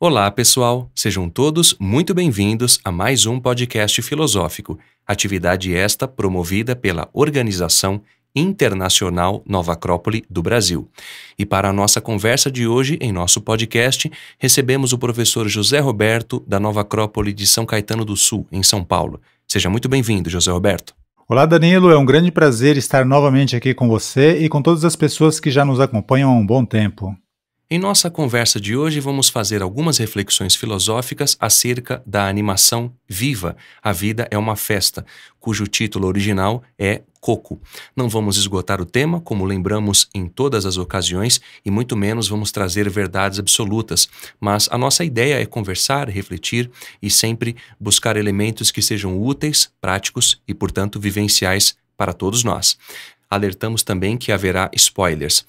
Olá, pessoal! Sejam todos muito bem-vindos a mais um podcast filosófico, atividade esta promovida pela Organização Internacional Nova Acrópole do Brasil. E para a nossa conversa de hoje, em nosso podcast, recebemos o professor José Roberto, da Nova Acrópole de São Caetano do Sul, em São Paulo. Seja muito bem-vindo, José Roberto. Olá, Danilo. É um grande prazer estar novamente aqui com você e com todas as pessoas que já nos acompanham há um bom tempo. Em nossa conversa de hoje, vamos fazer algumas reflexões filosóficas acerca da animação viva. A vida é uma festa, cujo título original é Coco. Não vamos esgotar o tema, como lembramos em todas as ocasiões, e muito menos vamos trazer verdades absolutas, mas a nossa ideia é conversar, refletir e sempre buscar elementos que sejam úteis, práticos e, portanto, vivenciais para todos nós. Alertamos também que haverá spoilers.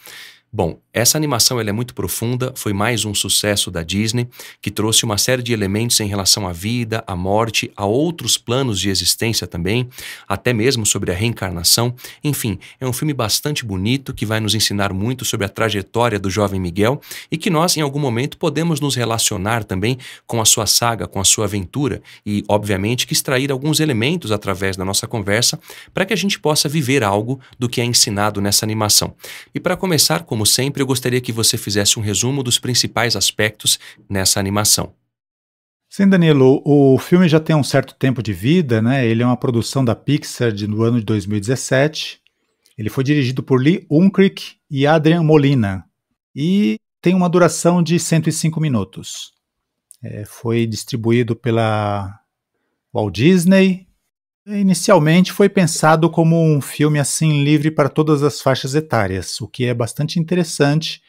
Bom, essa animação ela é muito profunda, foi mais um sucesso da Disney, que trouxe uma série de elementos em relação à vida, à morte, a outros planos de existência também, até mesmo sobre a reencarnação. Enfim, é um filme bastante bonito que vai nos ensinar muito sobre a trajetória do jovem Miguel e que nós, em algum momento, podemos nos relacionar também com a sua saga, com a sua aventura e, obviamente, que extrair alguns elementos através da nossa conversa para que a gente possa viver algo do que é ensinado nessa animação. E para começar, como como sempre, eu gostaria que você fizesse um resumo dos principais aspectos nessa animação. Sim, Danilo, o filme já tem um certo tempo de vida, né? Ele é uma produção da Pixar de, no ano de 2017. Ele foi dirigido por Lee Unkrich e Adrian Molina e tem uma duração de 105 minutos. É, foi distribuído pela Walt Disney, Inicialmente foi pensado como um filme assim livre para todas as faixas etárias, o que é bastante interessante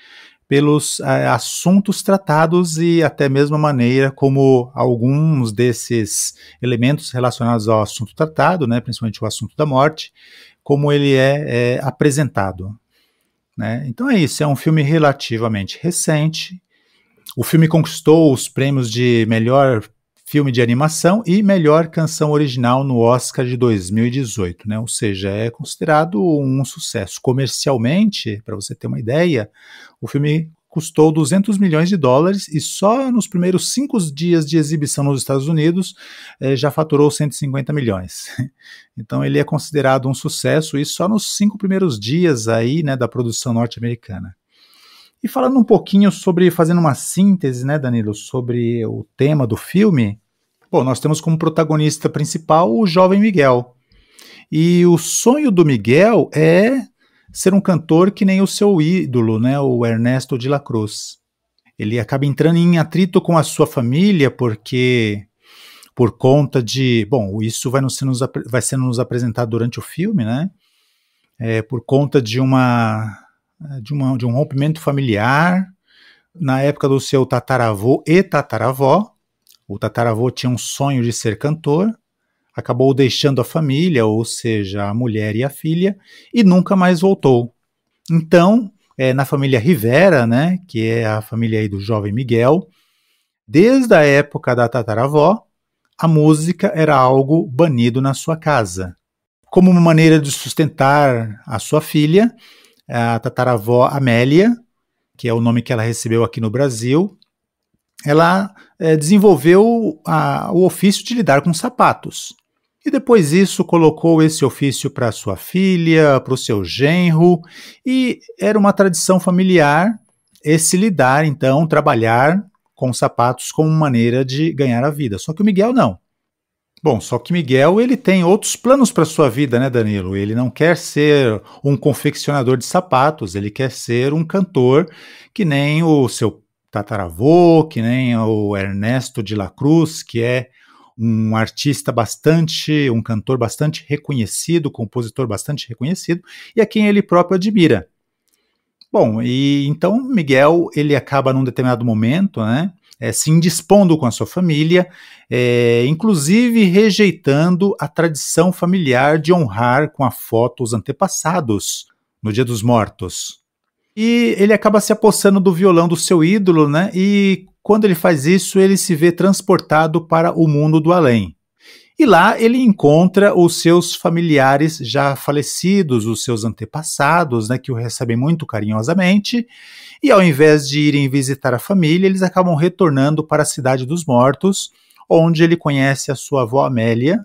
pelos eh, assuntos tratados e até mesmo a maneira como alguns desses elementos relacionados ao assunto tratado, né, principalmente o assunto da morte, como ele é, é apresentado. Né? Então é isso, é um filme relativamente recente. O filme conquistou os prêmios de melhor filme de animação e melhor canção original no Oscar de 2018, né? Ou seja, é considerado um sucesso comercialmente, para você ter uma ideia. O filme custou 200 milhões de dólares e só nos primeiros cinco dias de exibição nos Estados Unidos eh, já faturou 150 milhões. Então ele é considerado um sucesso e só nos cinco primeiros dias aí né, da produção norte-americana. E falando um pouquinho sobre, fazendo uma síntese, né, Danilo, sobre o tema do filme, Bom, nós temos como protagonista principal o jovem Miguel. E o sonho do Miguel é ser um cantor que nem o seu ídolo, né, o Ernesto de la Cruz. Ele acaba entrando em atrito com a sua família porque por conta de, bom, isso vai, nos, vai sendo nos apresentado durante o filme, né? É, por conta de uma, de uma de um rompimento familiar na época do seu tataravô e tataravó o tataravô tinha um sonho de ser cantor, acabou deixando a família, ou seja, a mulher e a filha, e nunca mais voltou. Então, é, na família Rivera, né, que é a família aí do jovem Miguel, desde a época da tataravó, a música era algo banido na sua casa. Como uma maneira de sustentar a sua filha, a tataravó Amélia, que é o nome que ela recebeu aqui no Brasil, ela é, desenvolveu a, o ofício de lidar com sapatos. E depois isso colocou esse ofício para sua filha, para o seu genro, e era uma tradição familiar esse lidar, então, trabalhar com sapatos como maneira de ganhar a vida. Só que o Miguel não. Bom, só que Miguel ele tem outros planos para sua vida, né, Danilo? Ele não quer ser um confeccionador de sapatos, ele quer ser um cantor que nem o seu tataravô, que nem o Ernesto de la Cruz, que é um artista bastante, um cantor bastante reconhecido, compositor bastante reconhecido, e a quem ele próprio admira. Bom, e então Miguel ele acaba num determinado momento, né, é, se indispondo com a sua família, é, inclusive rejeitando a tradição familiar de honrar com a foto os antepassados no Dia dos Mortos. E ele acaba se apossando do violão do seu ídolo, né? E quando ele faz isso, ele se vê transportado para o mundo do além. E lá ele encontra os seus familiares já falecidos, os seus antepassados, né, que o recebem muito carinhosamente. E ao invés de irem visitar a família, eles acabam retornando para a cidade dos mortos, onde ele conhece a sua avó Amélia,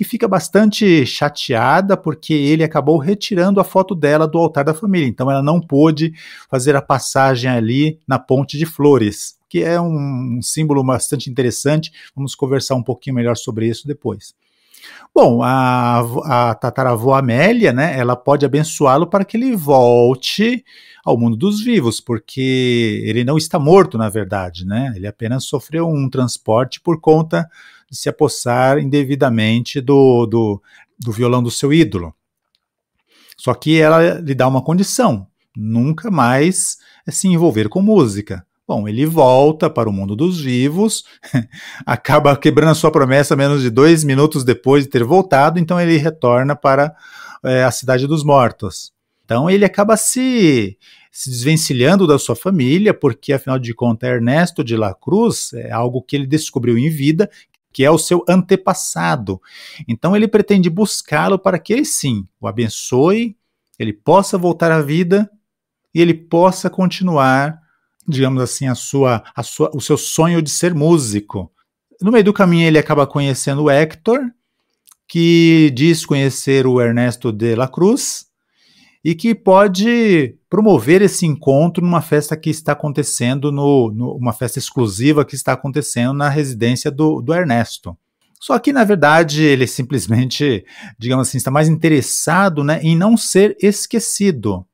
que fica bastante chateada porque ele acabou retirando a foto dela do altar da família. Então ela não pôde fazer a passagem ali na Ponte de Flores, que é um, símbolo bastante interessante. Vamos conversar um pouquinho melhor sobre isso depois. Bom, a, a tataravó Amélia, né, ela pode abençoá-lo para que ele volte ao mundo dos vivos, porque ele não está morto, na verdade, né? Ele apenas sofreu um transporte por conta de se apossar indevidamente do, do, do violão do seu ídolo. Só que ela lhe dá uma condição: nunca mais eh, se envolver com música. Bom, ele volta para o mundo dos vivos, acaba quebrando a sua promessa menos de dois minutos depois de ter voltado, então ele retorna para é, a cidade dos mortos. Então ele acaba se, se desvencilhando da sua família, porque afinal de contas Ernesto de la Cruz é algo que ele descobriu em vida que é o seu antepassado. Então ele pretende buscá-lo para que ele sim o abençoe, ele possa voltar à vida e ele possa continuar, digamos assim, a sua, a sua, o seu sonho de ser músico. No meio do caminho ele acaba conhecendo o Hector, que diz conhecer o Ernesto de la Cruz, e que pode promover esse encontro numa festa que está acontecendo, no, no uma festa exclusiva que está acontecendo na residência do, do Ernesto. Só que, na verdade, ele simplesmente, digamos assim, está mais interessado né, em não ser esquecido.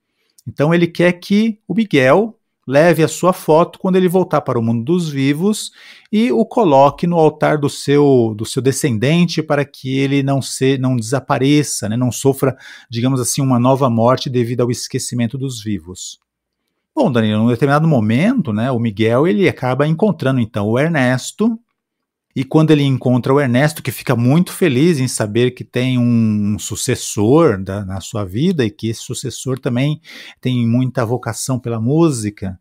Então, ele quer que o Miguel Leve a sua foto quando ele voltar para o mundo dos vivos e o coloque no altar do seu do seu descendente para que ele não se não desapareça, né? não sofra, digamos assim, uma nova morte devido ao esquecimento dos vivos. Bom, Danilo, num determinado momento, né, o Miguel ele acaba encontrando então o Ernesto e quando ele encontra o Ernesto, que fica muito feliz em saber que tem um sucessor da, na sua vida e que esse sucessor também tem muita vocação pela música.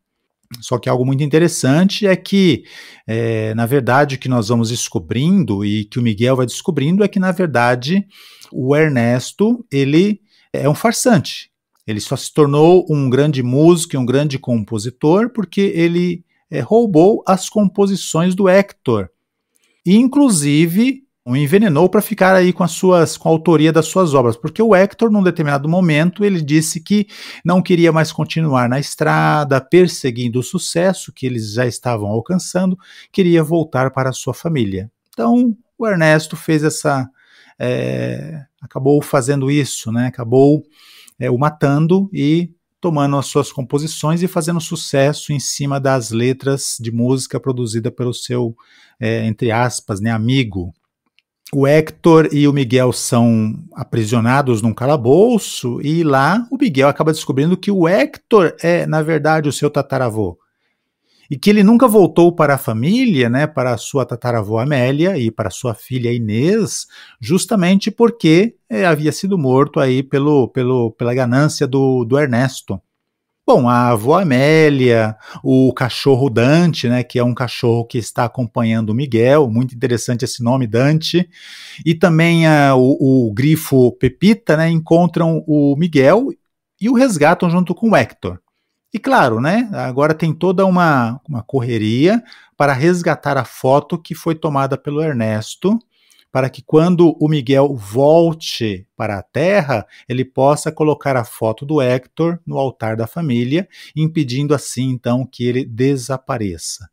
Só que algo muito interessante é que, é, na verdade, o que nós vamos descobrindo e que o Miguel vai descobrindo é que, na verdade, o Ernesto ele é um farsante. Ele só se tornou um grande músico e um grande compositor porque ele é, roubou as composições do Hector e inclusive o envenenou para ficar aí com as suas com a autoria das suas obras, porque o Hector num determinado momento ele disse que não queria mais continuar na estrada, perseguindo o sucesso que eles já estavam alcançando, queria voltar para a sua família. Então, o Ernesto fez essa é, acabou fazendo isso, né? Acabou é, o matando e tomando as suas composições e fazendo sucesso em cima das letras de música produzida pelo seu, é, entre aspas, né, amigo. O Hector e o Miguel são aprisionados num calabouço e lá o Miguel acaba descobrindo que o Hector é, na verdade, o seu tataravô e que ele nunca voltou para a família, né, para a sua tataravó Amélia e para sua filha Inês, justamente porque é, havia sido morto aí pelo, pelo, pela ganância do, do Ernesto. Bom, a avó Amélia, o cachorro Dante, né, que é um cachorro que está acompanhando o Miguel, muito interessante esse nome, Dante, e também a, o, o grifo Pepita, né, encontram o Miguel e o resgatam junto com o Hector. E claro, né, agora tem toda uma, uma correria para resgatar a foto que foi tomada pelo Ernesto, para que quando o Miguel volte para a Terra, ele possa colocar a foto do Hector no altar da família, impedindo assim então que ele desapareça.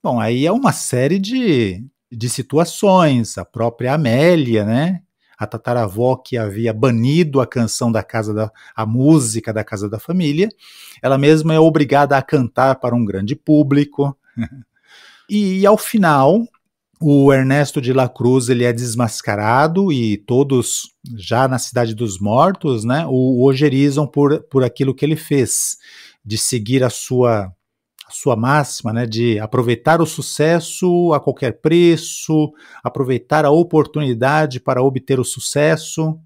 Bom, aí é uma série de, de situações, a própria Amélia, né, a tataravó que havia banido a canção da casa da a música da casa da família, ela mesma é obrigada a cantar para um grande público. e ao final, o Ernesto de la Cruz ele é desmascarado e todos já na cidade dos mortos, né, o, ojerizam ogerizam por, por aquilo que ele fez, de seguir a sua sua máxima né, de aproveitar o sucesso a qualquer preço, aproveitar a oportunidade para obter o sucesso.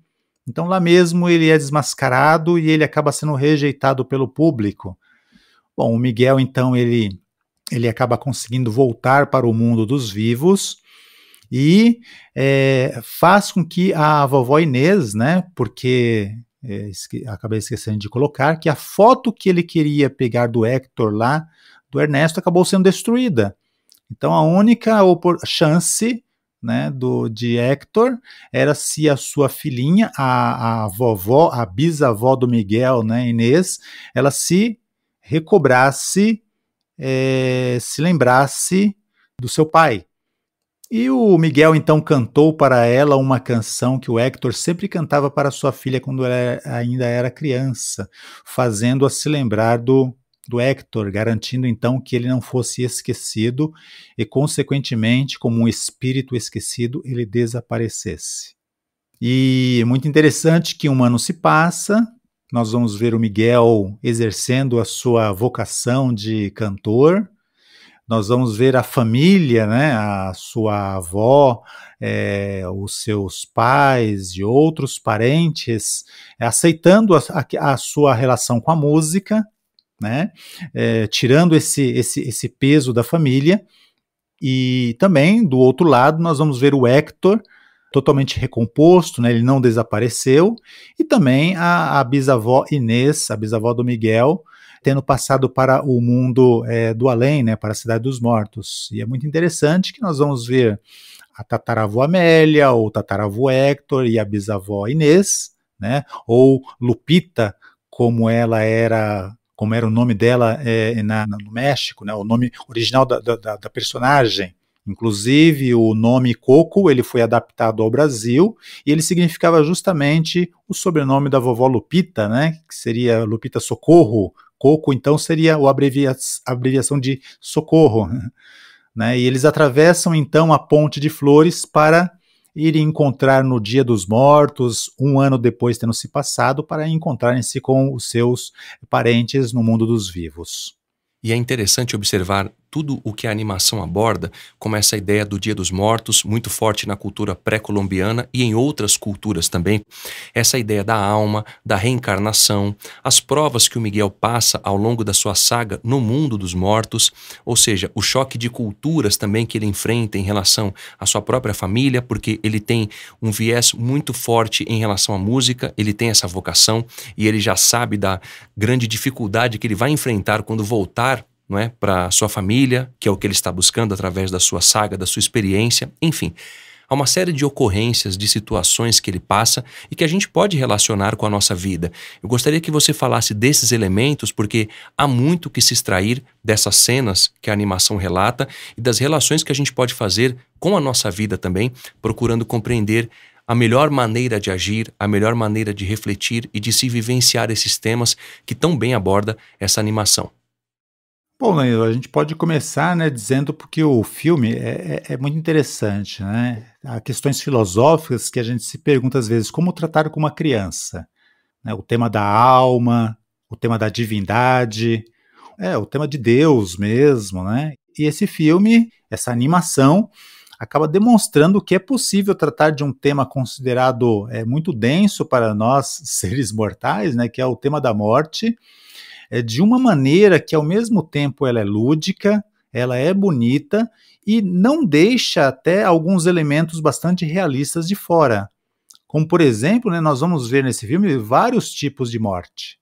Então lá mesmo ele é desmascarado e ele acaba sendo rejeitado pelo público. Bom, o Miguel então ele ele acaba conseguindo voltar para o mundo dos vivos e é, faz com que a vovó Inês, né? Porque é, esque acabei esquecendo de colocar que a foto que ele queria pegar do Hector lá do Ernesto acabou sendo destruída. Então a única chance né, do, de Hector era se a sua filhinha, a, a vovó, a bisavó do Miguel, né, Inês, ela se recobrasse, é, se lembrasse do seu pai. E o Miguel então cantou para ela uma canção que o Hector sempre cantava para sua filha quando ela ainda era criança, fazendo-a se lembrar do do Hector, garantindo então que ele não fosse esquecido e, consequentemente, como um espírito esquecido, ele desaparecesse. E é muito interessante que um ano se passa, nós vamos ver o Miguel exercendo a sua vocação de cantor, nós vamos ver a família, né, a sua avó, é, os seus pais e outros parentes aceitando a, a, a sua relação com a música, né? É, tirando esse, esse, esse peso da família. E também, do outro lado, nós vamos ver o Hector totalmente recomposto, né? ele não desapareceu, e também a, a bisavó Inês, a bisavó do Miguel, tendo passado para o mundo é, do além, né, para a cidade dos mortos. E é muito interessante que nós vamos ver a tataravó Amélia, ou tataravô Hector e a bisavó Inês, né, ou Lupita, como ela era como era o nome dela é, na, no México, né, o nome original da, da, da, personagem. Inclusive, o nome Coco ele foi adaptado ao Brasil e ele significava justamente o sobrenome da vovó Lupita, né, que seria Lupita Socorro. Coco, então, seria a abrevia abreviação de Socorro. Né, e eles atravessam, então, a Ponte de Flores para irem encontrar no Dia dos Mortos, um ano depois tendo se passado, para encontrarem-se com os seus parentes no mundo dos vivos. E é interessante observar tudo o que a animação aborda, como essa ideia do Dia dos Mortos, muito forte na cultura pré-colombiana e em outras culturas também, essa ideia da alma, da reencarnação, as provas que o Miguel passa ao longo da sua saga no mundo dos mortos, ou seja, o choque de culturas também que ele enfrenta em relação à sua própria família, porque ele tem um viés muito forte em relação à música, ele tem essa vocação e ele já sabe da grande dificuldade que ele vai enfrentar quando voltar não é, para sua família, que é o que ele está buscando através da sua saga, da sua experiência, enfim. Há uma série de ocorrências, de situações que ele passa e que a gente pode relacionar com a nossa vida. Eu gostaria que você falasse desses elementos, porque há muito que se extrair dessas cenas que a animação relata e das relações que a gente pode fazer com a nossa vida também, procurando compreender a melhor maneira de agir, a melhor maneira de refletir e de se vivenciar esses temas que tão bem aborda essa animação. Bom, a gente pode começar né, dizendo porque o filme é, é, é, muito interessante. Né? Há questões filosóficas que a gente se pergunta às vezes como tratar com uma criança. Né? O tema da alma, o tema da divindade, é, o tema de Deus mesmo. Né? E esse filme, essa animação, acaba demonstrando que é possível tratar de um tema considerado é, muito denso para nós, seres mortais, né, que é o tema da morte, é, de uma maneira que ao mesmo tempo ela é lúdica, ela é bonita e não deixa até alguns elementos bastante realistas de fora. Como por exemplo, né, nós vamos ver nesse filme vários tipos de morte.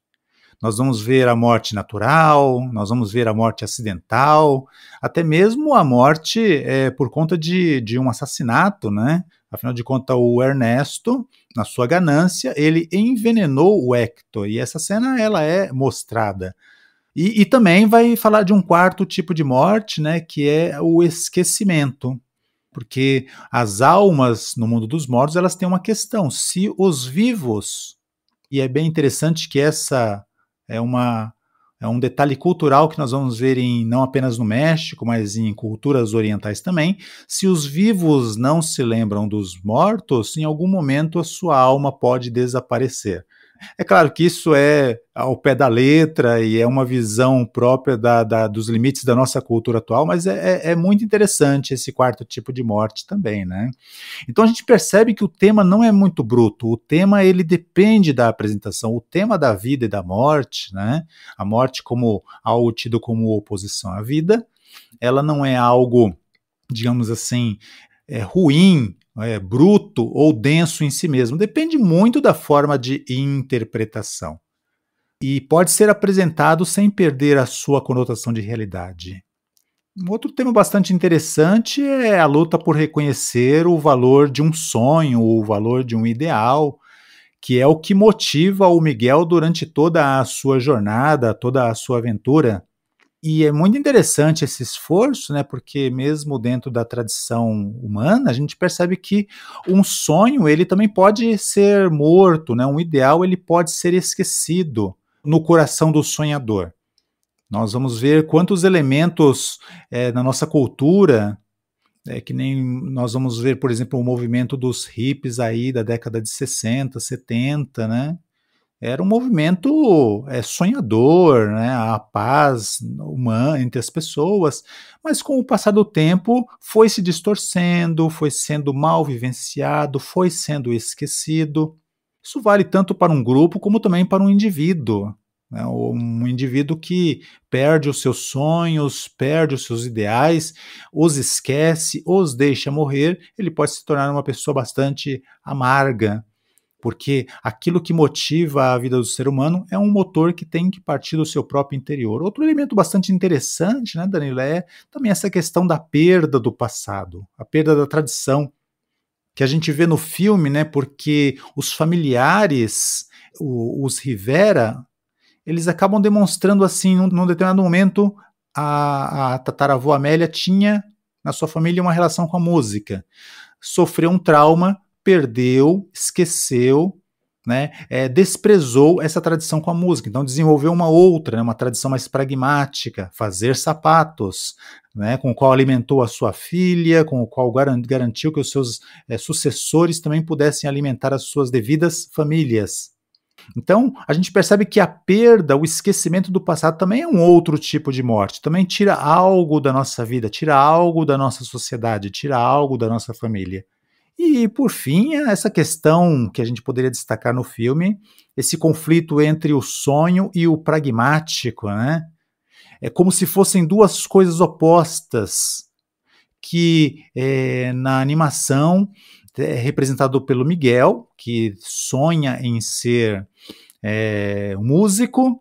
Nós vamos ver a morte natural, nós vamos ver a morte acidental, até mesmo a morte é, por conta de, de um assassinato, né? Afinal de contas, o Ernesto, na sua ganância, ele envenenou o Hector, e essa cena ela é mostrada. E, e, também vai falar de um quarto tipo de morte, né, que é o esquecimento. Porque as almas no mundo dos mortos, elas têm uma questão, se os vivos, e é bem interessante que essa é uma é um detalhe cultural que nós vamos ver em não apenas no México, mas em culturas orientais também. Se os vivos não se lembram dos mortos, em algum momento a sua alma pode desaparecer. É claro que isso é ao pé da letra e é uma visão própria da, da dos limites da nossa cultura atual, mas é, é, é, muito interessante esse quarto tipo de morte também, né? Então a gente percebe que o tema não é muito bruto, o tema ele depende da apresentação, o tema da vida e da morte, né? A morte como algo tido como oposição à vida, ela não é algo digamos assim, é, ruim é, bruto ou denso em si mesmo. Depende muito da forma de interpretação. E pode ser apresentado sem perder a sua conotação de realidade. Um outro tema bastante interessante é a luta por reconhecer o valor de um sonho ou o valor de um ideal, que é o que motiva o Miguel durante toda a sua jornada, toda a sua aventura. E é muito interessante esse esforço, né? Porque mesmo dentro da tradição humana, a gente percebe que um sonho ele também pode ser morto, né? Um ideal ele pode ser esquecido no coração do sonhador. Nós vamos ver quantos elementos é, na nossa cultura, é, que nem nós vamos ver, por exemplo, o movimento dos hips aí da década de 60, 70, né? era um movimento é, sonhador, né, a paz humana entre as pessoas, mas com o passar do tempo foi se distorcendo, foi sendo mal vivenciado, foi sendo esquecido. Isso vale tanto para um grupo como também para um indivíduo. Né? Um indivíduo que perde os seus sonhos, perde os seus ideais, os esquece, os deixa morrer, ele pode se tornar uma pessoa bastante amarga, porque aquilo que motiva a vida do ser humano é um motor que tem que partir do seu próprio interior. Outro elemento bastante interessante, né, Danilo, é também essa questão da perda do passado, a perda da tradição, que a gente vê no filme, né, porque os familiares, o, os Rivera, eles acabam demonstrando assim, num, num determinado momento, a, a tataravó Amélia tinha na sua família uma relação com a música. Sofreu um trauma perdeu, esqueceu, né, é, desprezou essa tradição com a música. Então desenvolveu uma outra, né, uma tradição mais pragmática, fazer sapatos, né, com o qual alimentou a sua filha, com o qual garantiu que os seus é, sucessores também pudessem alimentar as suas devidas famílias. Então, a gente percebe que a perda, o esquecimento do passado também é um outro tipo de morte, também tira algo da nossa vida, tira algo da nossa sociedade, tira algo da nossa família. E, por fim, essa questão que a gente poderia destacar no filme, esse conflito entre o sonho e o pragmático, né? É como se fossem duas coisas opostas que é, na animação é representado pelo Miguel, que sonha em ser é, um músico,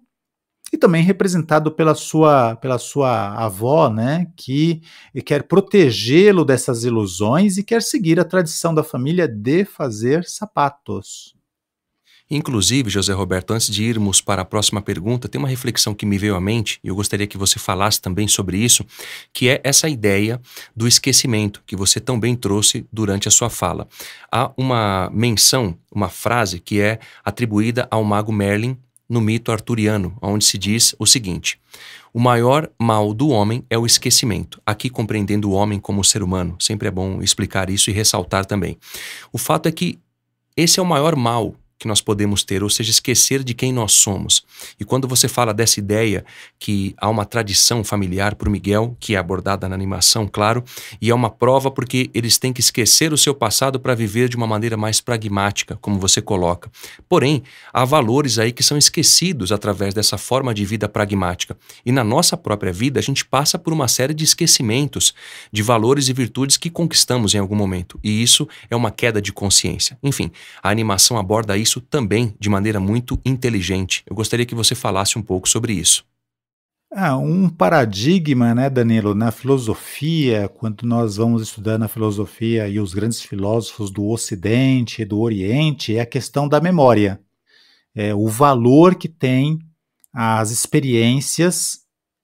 e também representado pela sua, pela sua avó, né, que quer protegê-lo dessas ilusões e quer seguir a tradição da família de fazer sapatos. Inclusive, José Roberto, antes de irmos para a próxima pergunta, tem uma reflexão que me veio à mente e eu gostaria que você falasse também sobre isso, que é essa ideia do esquecimento que você também trouxe durante a sua fala. Há uma menção, uma frase que é atribuída ao mago Merlin no mito arturiano, onde se diz o seguinte: O maior mal do homem é o esquecimento, aqui compreendendo o homem como ser humano. Sempre é bom explicar isso e ressaltar também. O fato é que esse é o maior mal que nós podemos ter, ou seja, esquecer de quem nós somos. E quando você fala dessa ideia que há uma tradição familiar para o Miguel, que é abordada na animação, claro, e é uma prova porque eles têm que esquecer o seu passado para viver de uma maneira mais pragmática, como você coloca. Porém, há valores aí que são esquecidos através dessa forma de vida pragmática. E na nossa própria vida, a gente passa por uma série de esquecimentos de valores e virtudes que conquistamos em algum momento. E isso é uma queda de consciência. Enfim, a animação aborda isso isso também de maneira muito inteligente. Eu gostaria que você falasse um pouco sobre isso. Ah, um paradigma, né, Danilo, na filosofia, quando nós vamos estudar na filosofia e os grandes filósofos do Ocidente e do Oriente, é a questão da memória. É o valor que tem as experiências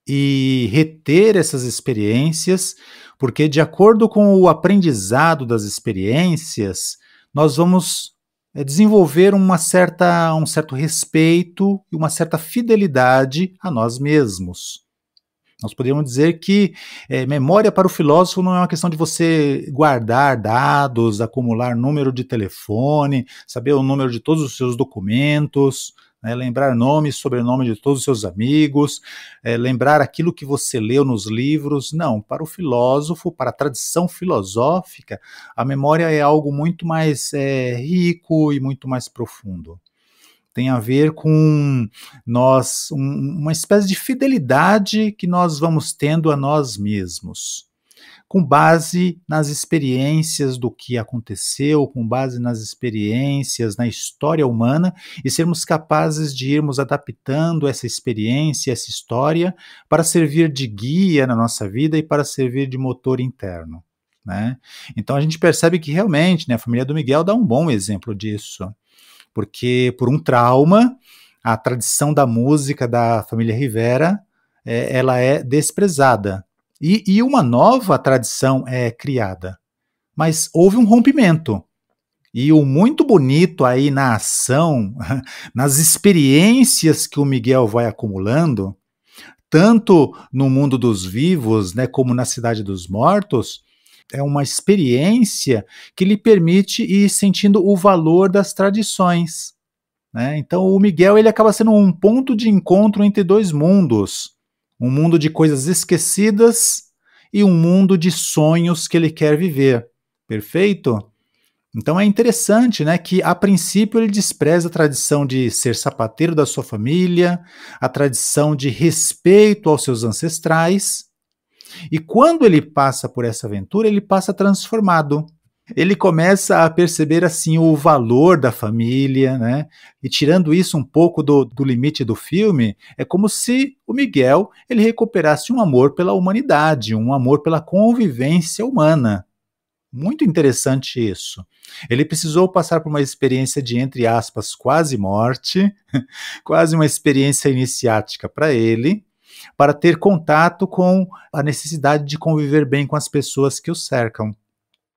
e reter essas experiências, porque de acordo com o aprendizado das experiências, nós vamos é, desenvolver uma certa, um certo respeito e uma certa fidelidade a nós mesmos. Nós poderíamos dizer que é, memória para o filósofo não é uma questão de você guardar dados, acumular número de telefone, saber o número de todos os seus documentos, né? lembrar nome e sobrenome de todos os seus amigos, é, lembrar aquilo que você leu nos livros. Não, para o filósofo, para a tradição filosófica, a memória é algo muito mais é, rico e muito mais profundo. Tem a ver com nós, um, uma espécie de fidelidade que nós vamos tendo a nós mesmos com base nas experiências do que aconteceu, com base nas experiências, na história humana, e sermos capazes de irmos adaptando essa experiência, essa história, para servir de guia na nossa vida e para servir de motor interno. Né? Então a gente percebe que realmente né, a família do Miguel dá um bom exemplo disso, porque por um trauma, a tradição da música da família Rivera é, ela é desprezada. E, e uma nova tradição é criada. Mas houve um rompimento. E o muito bonito aí na ação, nas experiências que o Miguel vai acumulando, tanto no mundo dos vivos, né, como na cidade dos mortos, é uma experiência que lhe permite ir sentindo o valor das tradições. Né? Então o Miguel ele acaba sendo um ponto de encontro entre dois mundos um mundo de coisas esquecidas e um mundo de sonhos que ele quer viver. Perfeito? Então é interessante, né, que a princípio ele despreza a tradição de ser sapateiro da sua família, a tradição de respeito aos seus ancestrais. E quando ele passa por essa aventura, ele passa transformado ele começa a perceber assim o valor da família, né? E tirando isso um pouco do, do limite do filme, é como se o Miguel ele recuperasse um amor pela humanidade, um amor pela convivência humana. Muito interessante isso. Ele precisou passar por uma experiência de, entre aspas, quase morte, quase uma experiência iniciática para ele, para ter contato com a necessidade de conviver bem com as pessoas que o cercam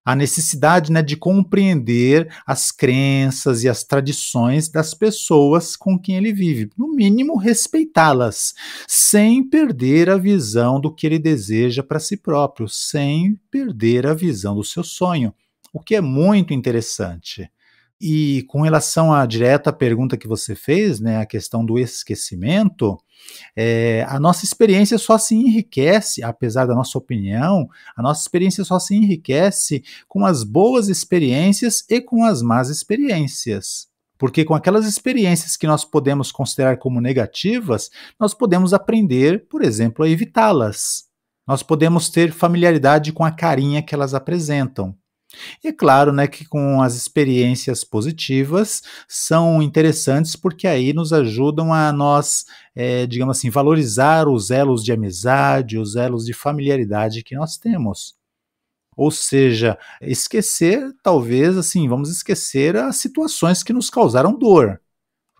a necessidade né, de compreender as crenças e as tradições das pessoas com quem ele vive, no mínimo respeitá-las, sem perder a visão do que ele deseja para si próprio, sem perder a visão do seu sonho, o que é muito interessante. E com relação à direta pergunta que você fez, né, a questão do esquecimento, é, a nossa experiência só se enriquece, apesar da nossa opinião, a nossa experiência só se enriquece com as boas experiências e com as más experiências. Porque com aquelas experiências que nós podemos considerar como negativas, nós podemos aprender, por exemplo, a evitá-las. Nós podemos ter familiaridade com a carinha que elas apresentam. E é claro, né, que com as experiências positivas são interessantes porque aí nos ajudam a nós, é, digamos assim, valorizar os elos de amizade, os elos de familiaridade que nós temos. Ou seja, esquecer, talvez assim, vamos esquecer as situações que nos causaram dor.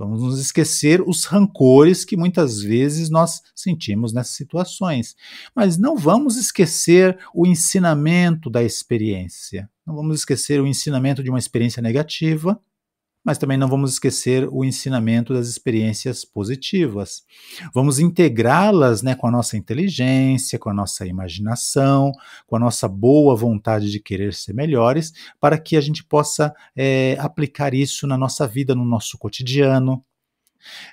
Vamos nos esquecer os rancores que muitas vezes nós sentimos nessas situações. Mas não vamos esquecer o ensinamento da experiência. Não vamos esquecer o ensinamento de uma experiência negativa mas também não vamos esquecer o ensinamento das experiências positivas. Vamos integrá-las né, com a nossa inteligência, com a nossa imaginação, com a nossa boa vontade de querer ser melhores, para que a gente possa é, aplicar isso na nossa vida, no nosso cotidiano.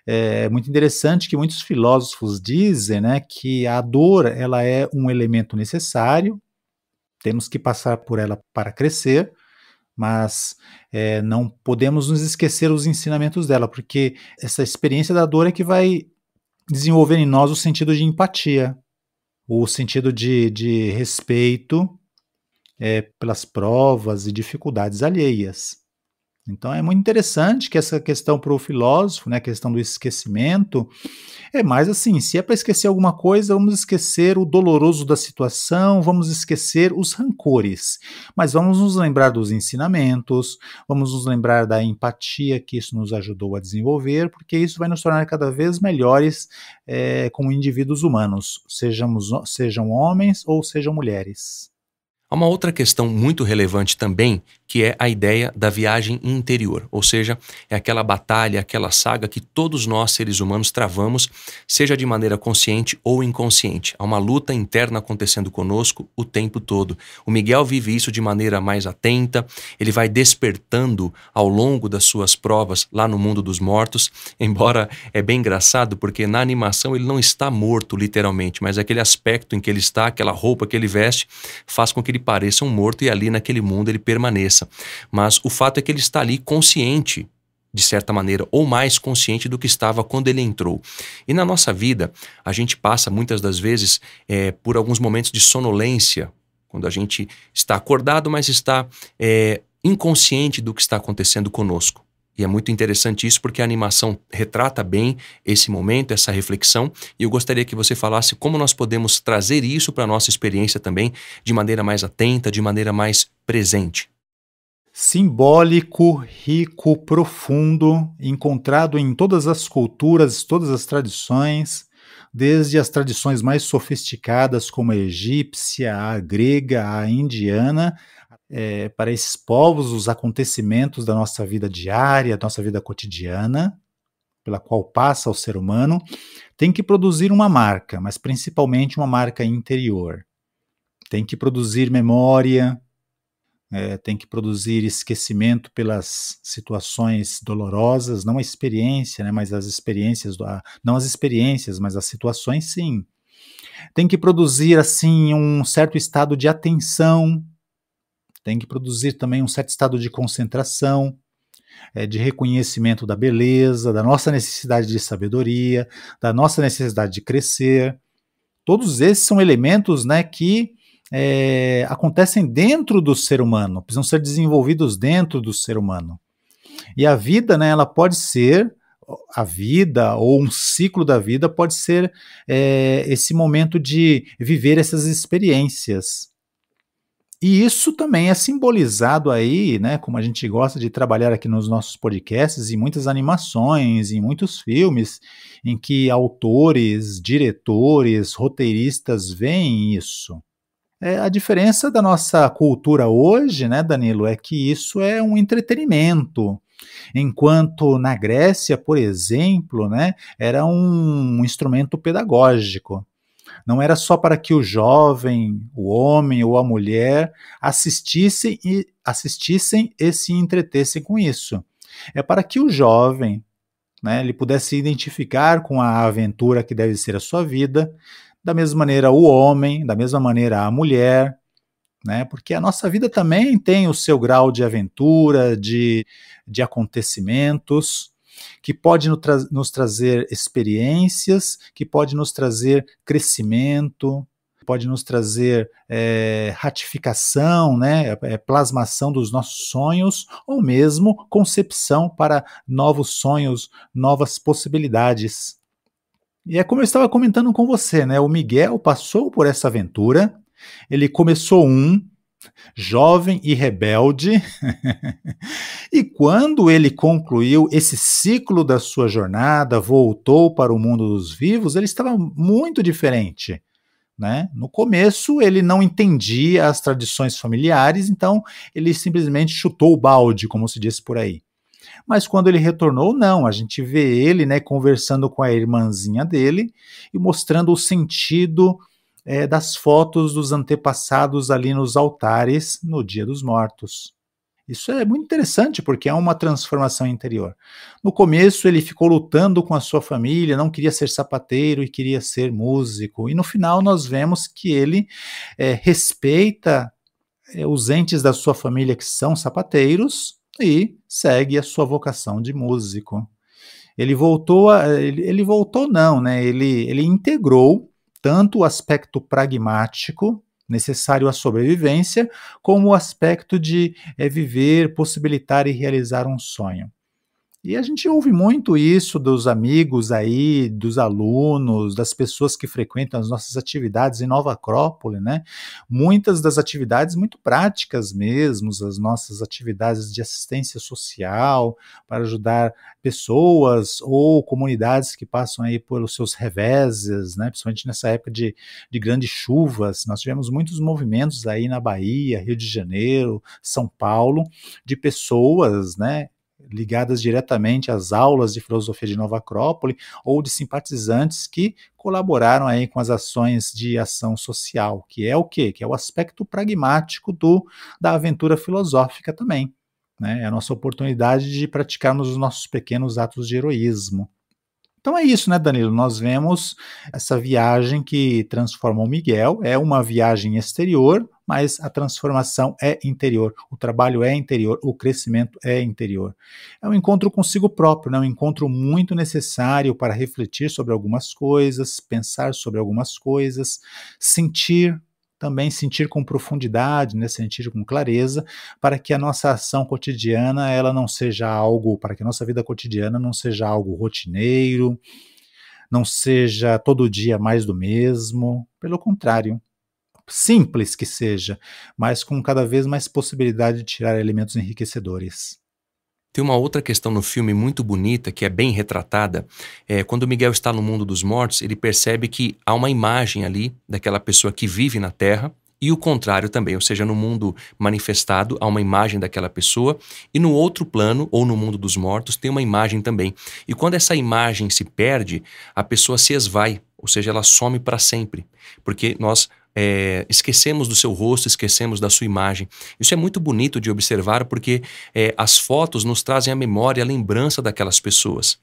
É muito interessante que muitos filósofos dizem né, que a dor ela é um elemento necessário, temos que passar por ela para crescer, mas é, não podemos nos esquecer os ensinamentos dela, porque essa experiência da dor é que vai desenvolver em nós o sentido de empatia, o sentido de, de respeito é, pelas provas e dificuldades alheias. Então é muito interessante que essa questão para o filósofo, né, a questão do esquecimento, é mais assim, se é para esquecer alguma coisa, vamos esquecer o doloroso da situação, vamos esquecer os rancores, mas vamos nos lembrar dos ensinamentos, vamos nos lembrar da empatia que isso nos ajudou a desenvolver, porque isso vai nos tornar cada vez melhores é, como indivíduos humanos, sejamos, sejam homens ou sejam mulheres. Há uma outra questão muito relevante também que é a ideia da viagem interior, ou seja, é aquela batalha, aquela saga que todos nós seres humanos travamos, seja de maneira consciente ou inconsciente. Há uma luta interna acontecendo conosco o tempo todo. O Miguel vive isso de maneira mais atenta, ele vai despertando ao longo das suas provas lá no mundo dos mortos, embora é bem engraçado porque na animação ele não está morto literalmente, mas aquele aspecto em que ele está, aquela roupa que ele veste, faz com que ele pareça um morto e ali naquele mundo ele permaneça cabeça, mas o fato é que ele está ali consciente, de certa maneira, ou mais consciente do que estava quando ele entrou. E na nossa vida, a gente passa muitas das vezes é, por alguns momentos de sonolência, quando a gente está acordado, mas está é, inconsciente do que está acontecendo conosco. E é muito interessante isso porque a animação retrata bem esse momento, essa reflexão, e eu gostaria que você falasse como nós podemos trazer isso para a nossa experiência também de maneira mais atenta, de maneira mais presente simbólico, rico, profundo, encontrado em todas as culturas, todas as tradições, desde as tradições mais sofisticadas, como a egípcia, a grega, a indiana, é, para esses povos, os acontecimentos da nossa vida diária, da nossa vida cotidiana, pela qual passa o ser humano, tem que produzir uma marca, mas principalmente uma marca interior. Tem que produzir memória, é, tem que produzir esquecimento pelas situações dolorosas, não a experiência, né, mas as experiências, a, não as experiências, mas as situações, sim. Tem que produzir, assim, um certo estado de atenção, tem que produzir também um certo estado de concentração, é, de reconhecimento da beleza, da nossa necessidade de sabedoria, da nossa necessidade de crescer. Todos esses são elementos né, que é, acontecem dentro do ser humano, precisam ser desenvolvidos dentro do ser humano. E a vida, né, ela pode ser a vida ou um ciclo da vida pode ser é, esse momento de viver essas experiências. E isso também é simbolizado aí, né, como a gente gosta de trabalhar aqui nos nossos podcasts, em muitas animações, em muitos filmes, em que autores, diretores, roteiristas veem isso. É, a diferença da nossa cultura hoje, né, Danilo, é que isso é um entretenimento. Enquanto na Grécia, por exemplo, né, era um instrumento pedagógico. Não era só para que o jovem, o homem ou a mulher assistissem e, assistissem e se entretessem com isso. É para que o jovem, né, ele pudesse se identificar com a aventura que deve ser a sua vida, da mesma maneira o homem, da mesma maneira a mulher, né? Porque a nossa vida também tem o seu grau de aventura, de, de acontecimentos, que pode no tra nos trazer experiências, que pode nos trazer crescimento, pode nos trazer é, ratificação, né, é, é, plasmação dos nossos sonhos, ou mesmo concepção para novos sonhos, novas possibilidades. E é como eu estava comentando com você, né? O Miguel passou por essa aventura. Ele começou um jovem e rebelde. e quando ele concluiu esse ciclo da sua jornada, voltou para o mundo dos vivos, ele estava muito diferente. Né? No começo, ele não entendia as tradições familiares, então ele simplesmente chutou o balde, como se diz por aí mas quando ele retornou, não, a gente vê ele, né, conversando com a irmãzinha dele e mostrando o sentido é, das fotos dos antepassados ali nos altares no Dia dos Mortos. Isso é muito interessante porque é uma transformação interior. No começo ele ficou lutando com a sua família, não queria ser sapateiro e queria ser músico. E no final nós vemos que ele é, respeita é, os entes da sua família que são sapateiros e segue a sua vocação de músico. Ele voltou, a, ele, ele voltou não, né? Ele, ele integrou tanto o aspecto pragmático necessário à sobrevivência, como o aspecto de é, viver, possibilitar e realizar um sonho. E a gente ouve muito isso dos amigos aí, dos alunos, das pessoas que frequentam as nossas atividades em Nova Acrópole, né? Muitas das atividades muito práticas mesmo, as nossas atividades de assistência social para ajudar pessoas ou comunidades que passam aí pelos seus reveses, né? Principalmente nessa época de, de grandes chuvas. Nós tivemos muitos movimentos aí na Bahia, Rio de Janeiro, São Paulo, de pessoas, né? ligadas diretamente às aulas de filosofia de Nova Acrópole ou de simpatizantes que colaboraram aí com as ações de ação social, que é o quê? Que é o aspecto pragmático do, da aventura filosófica também. Né? É a nossa oportunidade de praticarmos os nossos pequenos atos de heroísmo. Então é isso, né, Danilo? Nós vemos essa viagem que transforma o Miguel, é uma viagem exterior, mas a transformação é interior, o trabalho é interior, o crescimento é interior. É um encontro consigo próprio, né? É um encontro muito necessário para refletir sobre algumas coisas, pensar sobre algumas coisas, sentir também sentir com profundidade, né, sentir com clareza, para que a nossa ação cotidiana ela não seja algo, para que a nossa vida cotidiana não seja algo rotineiro, não seja todo dia mais do mesmo, pelo contrário, simples que seja, mas com cada vez mais possibilidade de tirar elementos enriquecedores. Tem uma outra questão no filme muito bonita, que é bem retratada. É, quando Miguel está no mundo dos mortos, ele percebe que há uma imagem ali daquela pessoa que vive na Terra, e o contrário também, ou seja, no mundo manifestado há uma imagem daquela pessoa e no outro plano ou no mundo dos mortos tem uma imagem também. E quando essa imagem se perde, a pessoa se esvai, ou seja, ela some para sempre, porque nós é, esquecemos do seu rosto, esquecemos da sua imagem. Isso é muito bonito de observar porque é, as fotos nos trazem a memória, a lembrança daquelas pessoas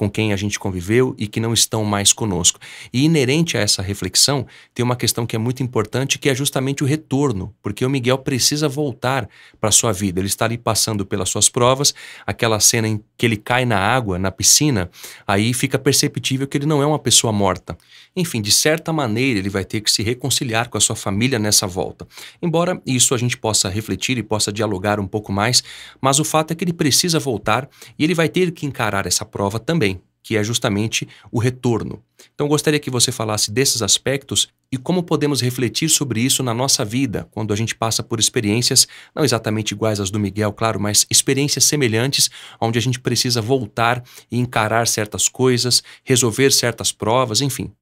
com quem a gente conviveu e que não estão mais conosco. E inerente a essa reflexão, tem uma questão que é muito importante, que é justamente o retorno, porque o Miguel precisa voltar para sua vida. Ele está ali passando pelas suas provas, aquela cena em que ele cai na água, na piscina, aí fica perceptível que ele não é uma pessoa morta. Enfim, de certa maneira, ele vai ter que se reconciliar com a sua família nessa volta. Embora isso a gente possa refletir e possa dialogar um pouco mais, mas o fato é que ele precisa voltar e ele vai ter que encarar essa prova também que é justamente o retorno. Então, gostaria que você falasse desses aspectos e como podemos refletir sobre isso na nossa vida, quando a gente passa por experiências, não exatamente iguais às do Miguel, claro, mas experiências semelhantes, onde a gente precisa voltar e encarar certas coisas, resolver certas provas, enfim.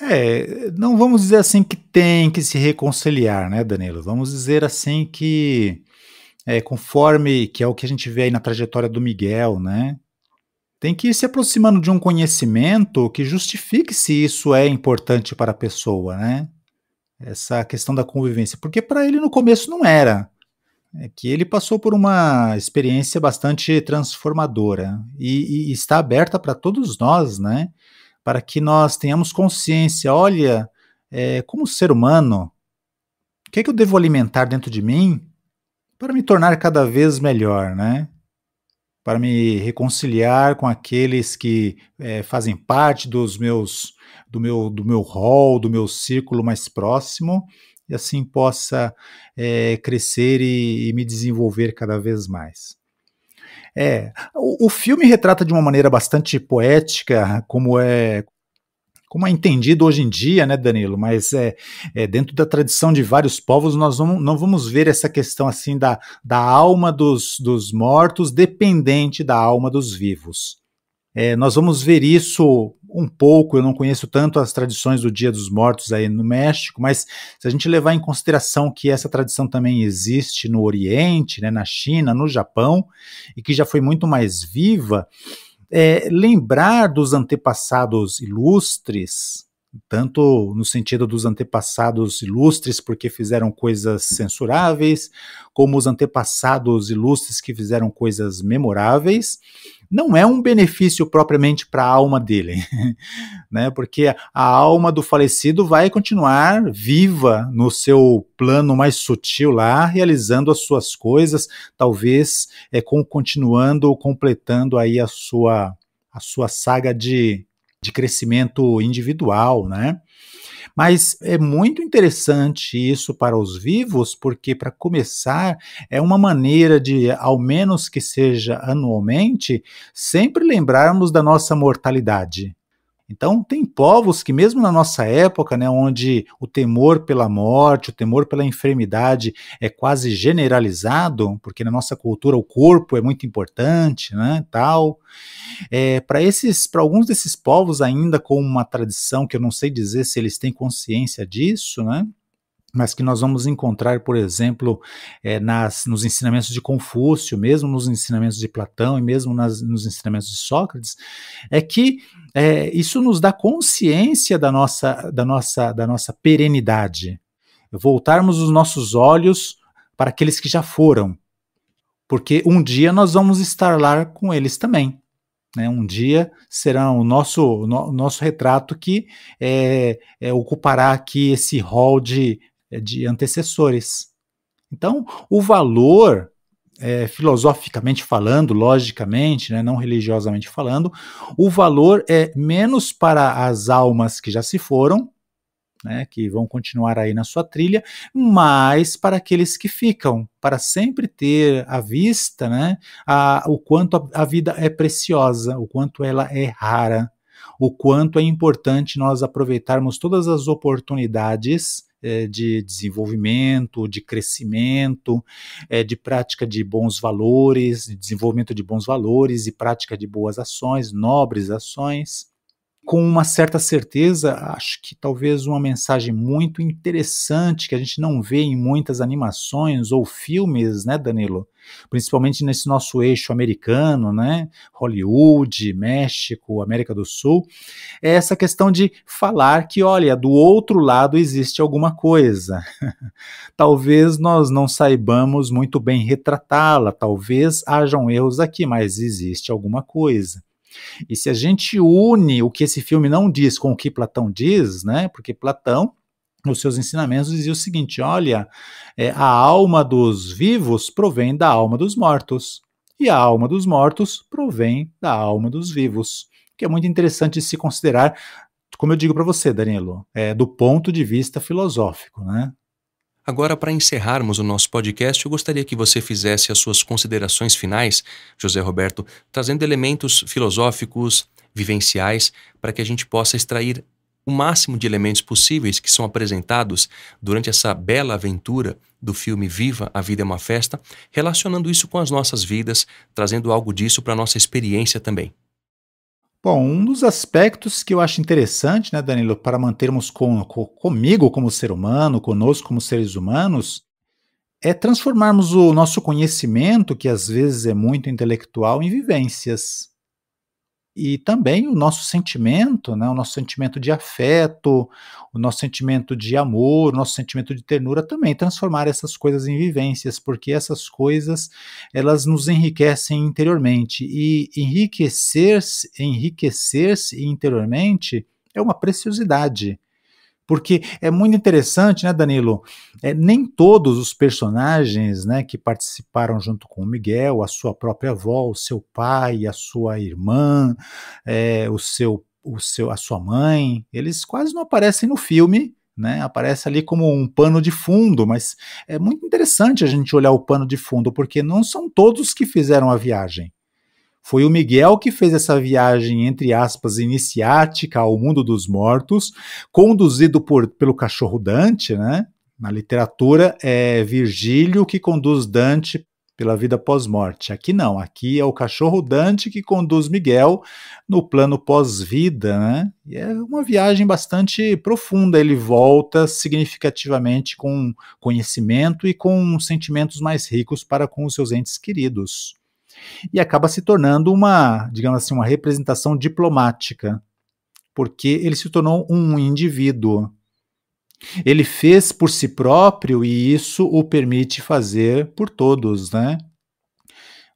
É, não vamos dizer assim que tem que se reconciliar, né, Danilo? Vamos dizer assim que, é, conforme que é o que a gente vê aí na trajetória do Miguel, né? tem que ir se aproximando de um conhecimento que justifique se isso é importante para a pessoa, né? Essa questão da convivência, porque para ele no começo não era. É que ele passou por uma experiência bastante transformadora e, e está aberta para todos nós, né? Para que nós tenhamos consciência, olha, é, como ser humano, o que, é que eu devo alimentar dentro de mim para me tornar cada vez melhor, né? para me reconciliar com aqueles que é, fazem parte dos meus do meu do meu rol do meu círculo mais próximo e assim possa é, crescer e, e, me desenvolver cada vez mais. É, o, o filme retrata de uma maneira bastante poética como é como é entendido hoje em dia, né, Danilo? Mas é, é dentro da tradição de vários povos, nós não, não vamos ver essa questão assim da, da alma dos, dos mortos dependente da alma dos vivos. É, nós vamos ver isso um pouco, eu não conheço tanto as tradições do Dia dos Mortos aí no México, mas se a gente levar em consideração que essa tradição também existe no Oriente, né, na China, no Japão, e que já foi muito mais viva, é, lembrar dos antepassados ilustres, tanto no sentido dos antepassados ilustres porque fizeram coisas censuráveis, como os antepassados ilustres que fizeram coisas memoráveis, não é um benefício propriamente para a alma dele, né? Porque a alma do falecido vai continuar viva no seu plano mais sutil lá, realizando as suas coisas, talvez é com, continuando ou completando aí a sua a sua saga de de crescimento individual, né? Mas é muito interessante isso para os vivos, porque, para começar, é uma maneira de, ao menos que seja anualmente, sempre lembrarmos da nossa mortalidade. Então, tem povos que, mesmo na nossa época, né, onde o temor pela morte, o temor pela enfermidade é quase generalizado, porque na nossa cultura o corpo é muito importante, né, tal. É, para esses, para alguns desses povos ainda com uma tradição que eu não sei dizer se eles têm consciência disso, né, mas que nós vamos encontrar, por exemplo, é, nas, nos ensinamentos de Confúcio, mesmo nos ensinamentos de Platão e mesmo nas, nos ensinamentos de Sócrates, é que é, isso nos dá consciência da nossa, da nossa, da nossa perenidade. Voltarmos os nossos olhos para aqueles que já foram, porque um dia nós vamos estar lá com eles também. Né? Um dia será o nosso, no, nosso retrato que é, é, ocupará aqui esse hall de, é, de antecessores. Então, o valor, é, filosoficamente falando, logicamente, né, não religiosamente falando, o valor é menos para as almas que já se foram, né, que vão continuar aí na sua trilha, mas para aqueles que ficam, para sempre ter à vista né, a, o quanto a, a vida é preciosa, o quanto ela é rara, o quanto é importante nós aproveitarmos todas as oportunidades é, de desenvolvimento, de crescimento, é, de prática de bons valores, de desenvolvimento de bons valores e prática de boas ações, nobres ações com uma certa certeza, acho que talvez uma mensagem muito interessante que a gente não vê em muitas animações ou filmes, né, Danilo? Principalmente nesse nosso eixo americano, né? Hollywood, México, América do Sul, é essa questão de falar que, olha, do outro lado existe alguma coisa. talvez nós não saibamos muito bem retratá-la, talvez hajam erros aqui, mas existe alguma coisa. E se a gente une o que esse filme não diz com o que Platão diz, né? Porque Platão nos seus ensinamentos dizia o seguinte: olha, é, a alma dos vivos provém da alma dos mortos, e a alma dos mortos provém da alma dos vivos. Que é muito interessante se considerar, como eu digo para você, Danilo, é, do ponto de vista filosófico. Né? Agora, para encerrarmos o nosso podcast, eu gostaria que você fizesse as suas considerações finais, José Roberto, trazendo elementos filosóficos, vivenciais, para que a gente possa extrair o máximo de elementos possíveis que são apresentados durante essa bela aventura do filme Viva a Vida é uma Festa, relacionando isso com as nossas vidas, trazendo algo disso para a nossa experiência também. Bom, um dos aspectos que eu acho interessante, né, Danilo, para mantermos com, com, comigo como ser humano, conosco como seres humanos, é transformarmos o nosso conhecimento, que às vezes é muito intelectual, em vivências e também o nosso sentimento, né, o nosso sentimento de afeto, o nosso sentimento de amor, o nosso sentimento de ternura também transformar essas coisas em vivências, porque essas coisas elas nos enriquecem interiormente e enriquecer-se, enriquecer-se interiormente é uma preciosidade. Porque é muito interessante, né, Danilo? É, nem todos os personagens né, que participaram junto com o Miguel, a sua própria avó, o seu pai, a sua irmã, é, o seu, o seu, a sua mãe, eles quase não aparecem no filme. Né, aparece ali como um pano de fundo, mas é muito interessante a gente olhar o pano de fundo, porque não são todos que fizeram a viagem. Foi o Miguel que fez essa viagem, entre aspas, iniciática ao mundo dos mortos, conduzido por, pelo cachorro Dante, né? Na literatura é Virgílio que conduz Dante pela vida pós-morte. Aqui não, aqui é o cachorro Dante que conduz Miguel no plano pós-vida, né? E é uma viagem bastante profunda. Ele volta significativamente com conhecimento e com sentimentos mais ricos para com os seus entes queridos e acaba se tornando uma, digamos assim, uma representação diplomática, porque ele se tornou um indivíduo. Ele fez por si próprio e isso o permite fazer por todos, né?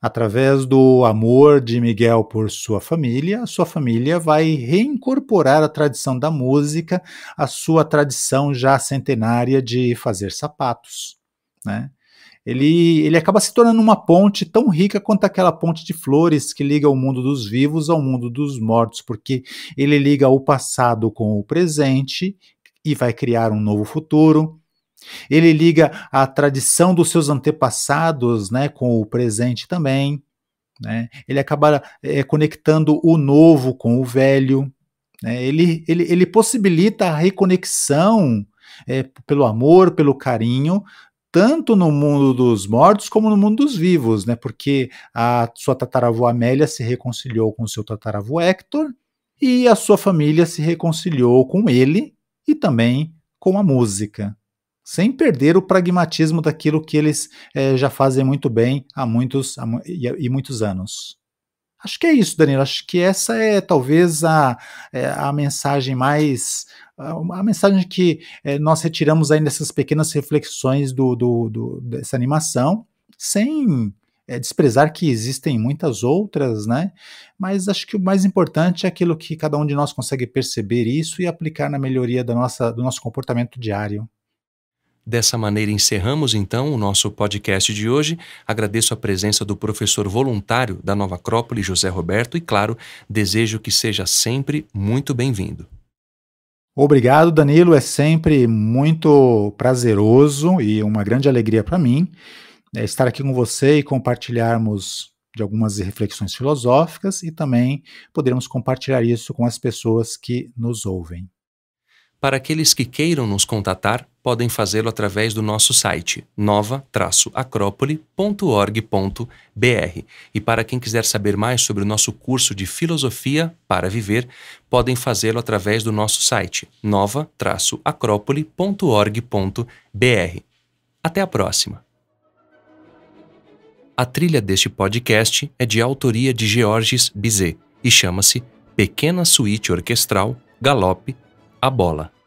Através do amor de Miguel por sua família, a sua família vai reincorporar a tradição da música a sua tradição já centenária de fazer sapatos, né? ele, ele acaba se tornando uma ponte tão rica quanto aquela ponte de flores que liga o mundo dos vivos ao mundo dos mortos, porque ele liga o passado com o presente e vai criar um novo futuro. Ele liga a tradição dos seus antepassados né, com o presente também. Né? Ele acaba é, conectando o novo com o velho. Né? Ele, ele, ele possibilita a reconexão é, pelo amor, pelo carinho, tanto no mundo dos mortos como no mundo dos vivos, né? Porque a sua tataravó Amélia se reconciliou com seu tataravô Hector e a sua família se reconciliou com ele e também com a música, sem perder o pragmatismo daquilo que eles é, já fazem muito bem há muitos há, e, e muitos anos. Acho que é isso, Danilo. Acho que essa é talvez a, é, a mensagem mais. A mensagem que é, nós retiramos ainda essas pequenas reflexões do, do, do dessa animação, sem é, desprezar que existem muitas outras, né? Mas acho que o mais importante é aquilo que cada um de nós consegue perceber isso e aplicar na melhoria da nossa, do nosso comportamento diário. Dessa maneira, encerramos então o nosso podcast de hoje. Agradeço a presença do professor voluntário da Nova Acrópole, José Roberto, e, claro, desejo que seja sempre muito bem-vindo. Obrigado, Danilo. É sempre muito prazeroso e uma grande alegria para mim é, estar aqui com você e compartilharmos de algumas reflexões filosóficas e também podermos compartilhar isso com as pessoas que nos ouvem. Para aqueles que queiram nos contatar, podem fazê-lo através do nosso site nova-acrópole.org.br. E para quem quiser saber mais sobre o nosso curso de Filosofia para Viver, podem fazê-lo através do nosso site nova-acrópole.org.br. Até a próxima! A trilha deste podcast é de autoria de Georges Bizet e chama-se Pequena Suíte Orquestral Galope A Bola.